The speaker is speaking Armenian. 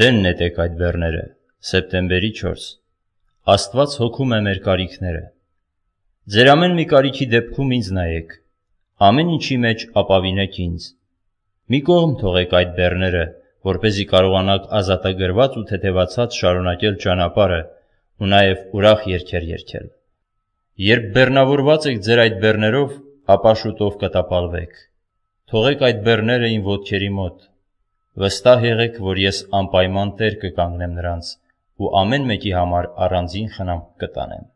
Դեն նետեք այդ բեռները, սեպտեմբերի 4։ Աստված հոգում է մեր կարիքները։ Ձեր ամեն մի կարիքի դեպքում ինձ նայեք։ Ամեն ինչի մեջ ապավինեք ինձ։ Մի կողմ թողեք այդ բեռները, որ เป զի կարողանաք ազատագրված ու թեթևացած շարունակել ճանապարհը ու նաև ուրախ երգեր երգել։ Երբ բեռնավորված եք ձեր այդ բեռներով, ապա շուտով կտապալվեք։ Թողեք այդ բեռները ին ոտքերի մոտ Վստահ եղեք, որ ես անպայման տեր կկանգնեմ նրանց ու ամեն մեկի համար առանձին խնամք կտանեմ։